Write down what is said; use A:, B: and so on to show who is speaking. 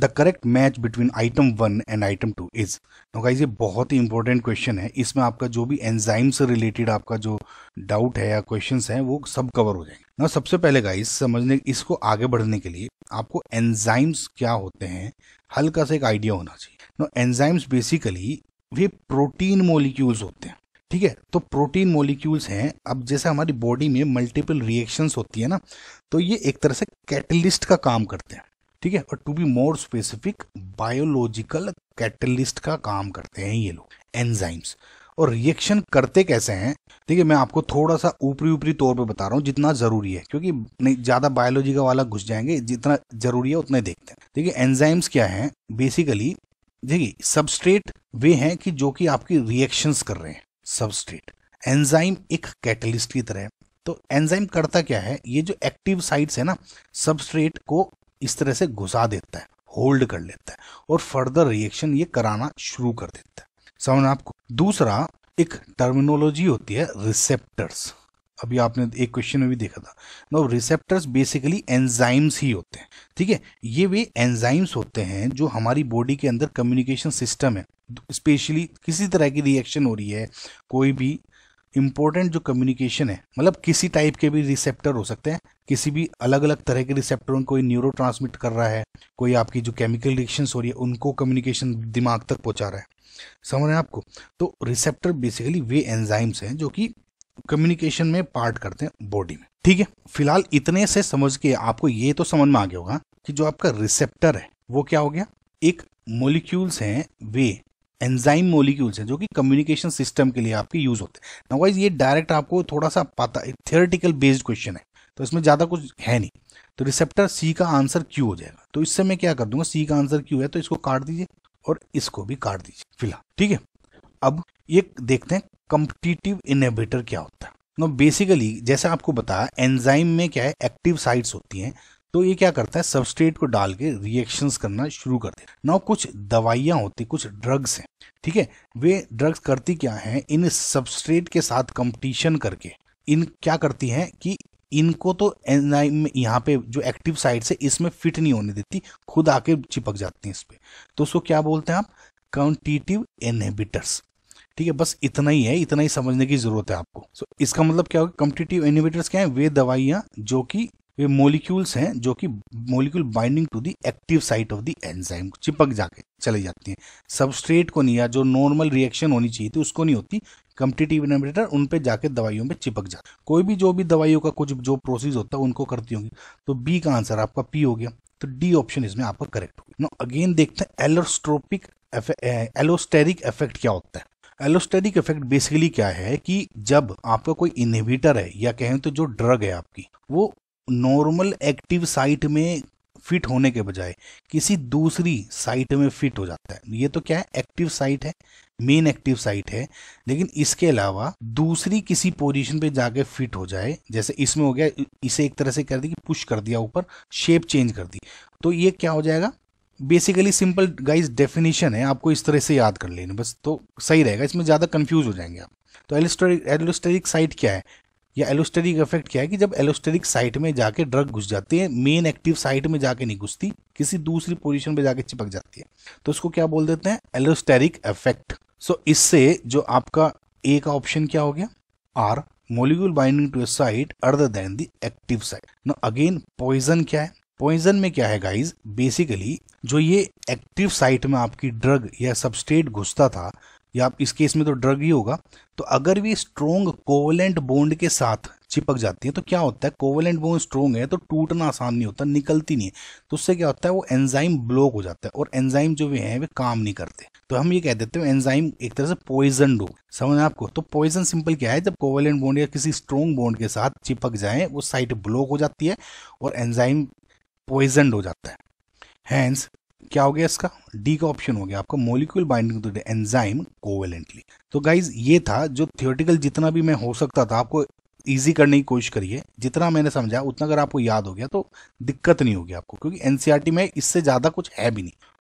A: the correct match between item one and item two is guys ये बहुत ही important question है इसमें आपका जो भी एंजाइम से रिलेटेड आपका जो डाउट है या क्वेश्चन है वो सब कवर हो जाएंगे ना सबसे पहले गाइज समझने इसको आगे बढ़ने के लिए आपको एंजाइम्स क्या होते हैं हल्का सा एक आइडिया होना चाहिए ना एंजाइम्स बेसिकली वे प्रोटीन मोलिक्यूल्स होते हैं ठीक है तो प्रोटीन मोलिक्यूल्स हैं अब जैसे हमारी बॉडी में मल्टीपल रिएक्शंस होती है ना तो ये एक तरह से कैटलिस्ट का काम करते हैं ठीक है और to be more specific biological catalyst का काम करते हैं ये लोग एंजाइम्स और रिएक्शन करते कैसे हैं ठीक है मैं आपको थोड़ा सा ऊपरी ऊपरी तौर पे बता रहा हूँ जितना जरूरी है क्योंकि नहीं ज़्यादा बायोलॉजी का वाला घुस जाएंगे जितना जरूरी है उतने देखते हैं ठीक है एंजाइम्स क्या है बेसिकली देखिए सबस्ट्रेट वे हैं कि जो कि आपकी रिएक्शंस कर रहे हैं सबस्ट्रेट एंजाइम एक कैटलिस्ट की तरह है तो एंजाइम करता क्या है ये जो एक्टिव साइट्स है ना सबस्ट्रेट को इस तरह से घुसा देता है होल्ड कर लेता है और फर्दर रिएक्शन ये कराना शुरू कर देता है समझना आपको दूसरा एक टर्मिनोलॉजी होती है रिसेप्टर्स अभी आपने एक क्वेश्चन में भी देखा था नो रिसेप्टर्स बेसिकली एंजाइम्स ही होते हैं ठीक है ये वे एंजाइम्स होते हैं जो हमारी बॉडी के अंदर कम्युनिकेशन सिस्टम है स्पेशली किसी तरह की रिएक्शन हो रही है कोई भी इम्पोर्टेंट जो कम्युनिकेशन है मतलब किसी टाइप के भी रिसेप्टर हो सकते हैं किसी भी अलग अलग तरह के रिसेप्टर कोई न्यूरो कर रहा है कोई आपकी जो केमिकल रिएक्शन हो रही है उनको कम्युनिकेशन दिमाग तक पहुंचा रहा है समझ रहे हैं आपको तो रिसेप्टर बेसिकली वे एंजाइम्स हैं जो कि कम्युनिकेशन में पार्ट करते हैं बॉडी में ठीक है फिलहाल इतने से समझ के आपको ये तो समझ में आ गया होगा कि जो आपका रिसेप्टर है वो क्या हो गया एक मोलिक्यूल्स हैं वे एंजाइम मोलिक्यूल्स हैं जो कि कम्युनिकेशन सिस्टम के लिए आपके यूज होते हैं ना वाइज ये डायरेक्ट आपको थोड़ा सा पता थियोरटिकल बेस्ड क्वेश्चन है तो इसमें ज़्यादा कुछ है नहीं तो रिसेप्टर सी का आंसर क्यू हो जाएगा तो इससे मैं क्या कर दूंगा सी का आंसर क्यू है तो इसको काट दीजिए और इसको भी काट दीजिए फिलहाल ठीक है अब ये देखते हैं कम्पिटिटिव इनहिबिटर क्या होता है नो बेसिकली जैसे आपको बताया एंजाइम में क्या है एक्टिव साइट्स होती हैं तो ये क्या करता है सबस्ट्रेट को डाल के रिएक्शन करना शुरू कर देता है ना कुछ दवाइयाँ होती कुछ ड्रग्स हैं ठीक है वे ड्रग्स करती क्या हैं इन सबस्ट्रेट के साथ कंपटीशन करके इन क्या करती हैं कि इनको तो एनजाइम यहाँ पे जो एक्टिव साइड है इसमें फिट नहीं होने देती खुद आके चिपक जाती है इस पर तो उसको क्या बोलते हैं आप कंटिटिव एनहेबिटर्स ठीक है बस इतना ही है इतना ही समझने की जरूरत है आपको सो so, इसका मतलब क्या होगा कम्पिटिटिव एनिवेटर्स क्या है वे दवाइयाँ जो कि वे मोलिक्यूल्स हैं जो कि molecule binding to the active site of the enzyme चिपक जाके चले जाती हैं सबस्ट्रेट को नहीं या जो नॉर्मल रिएक्शन होनी चाहिए थी उसको नहीं होती कम्पिटेटिव इनहिबिटर उन पे जाके दवाइयों पे चिपक जाते कोई भी जो भी दवाइयों का कुछ जो प्रोसेस होता है उनको करती होंगी तो बी का आंसर आपका पी हो गया तो डी ऑप्शन इसमें आपका करेक्ट होगा नो अगेन देखते हैं एलोस्ट्रोपिक एलोस्टेरिक इफेक्ट क्या होता है एलोस्टेरिक इफेक्ट बेसिकली क्या है कि जब आपका कोई इनहिबिटर है या कहें तो जो ड्रग है आपकी वो नॉर्मल एक्टिव साइट में फिट होने के बजाय किसी दूसरी साइट में फिट हो जाता है ये तो क्या है एक्टिव साइट है मेन एक्टिव साइट है लेकिन इसके अलावा दूसरी किसी पोजीशन पे जाके फिट हो जाए जैसे इसमें हो गया इसे एक तरह से कर दी कि पुश कर दिया ऊपर शेप चेंज कर दी तो ये क्या हो जाएगा बेसिकली सिंपल गाइस डेफिनेशन है आपको इस तरह से याद कर लेना बस तो सही रहेगा इसमें ज़्यादा कंफ्यूज हो जाएंगे आप तो एलिस्टरिक एलिस्टरिक साइट क्या है या एलोस्टेरिक इफेक्ट क्या है कि जब एलोस्टेरिक साइट में जाके ड्रग घुस जाती है मेन एक्टिव साइट में जाके नहीं घुसती किसी दूसरी पोजीशन पे जाके चिपक जाती है तो उसको क्या बोल देते हैं एलोस्टेरिक इफेक्ट सो इससे जो आपका ए का ऑप्शन क्या हो गया or molecule binding to a site other then the active site no again poison क्या है पॉइजन में क्या है गाइज बेसिकली जो ये एक्टिव साइट में आपकी ड्रग या सबस्टेट घुसता था या इस केस में तो ड्रग ही होगा तो अगर भी स्ट्रोंग कोवलेंट बोन्ड के साथ चिपक जाती है तो क्या होता है कोवलेंट बोन स्ट्रोंग है तो टूटना आसान नहीं होता निकलती नहीं है तो उससे क्या होता है वो एंजाइम ब्लॉक हो जाता है और एंजाइम जो भी हैं वे काम नहीं करते तो हम ये कह देते हैं एंजाइम एक तरह से पॉइजन हो समझ आपको तो पॉइजन सिंपल क्या है जब कोवलेंट बोन्ड या किसी स्ट्रोंग बोन्ड के साथ चिपक जाए वो साइट ब्लॉक हो जाती है और एंजाइम पॉइजन हो जाता है हैंस क्या हो गया इसका डी का ऑप्शन हो गया आपका molecule binding to the enzyme covalently तो गाइज ये था जो थियोटिकल जितना भी मैं हो सकता था आपको ईजी करने की कोशिश करिए जितना मैंने समझा उतना अगर आपको याद हो गया तो दिक्कत नहीं होगी आपको क्योंकि एनसीआरटी e में इससे ज़्यादा कुछ है भी नहीं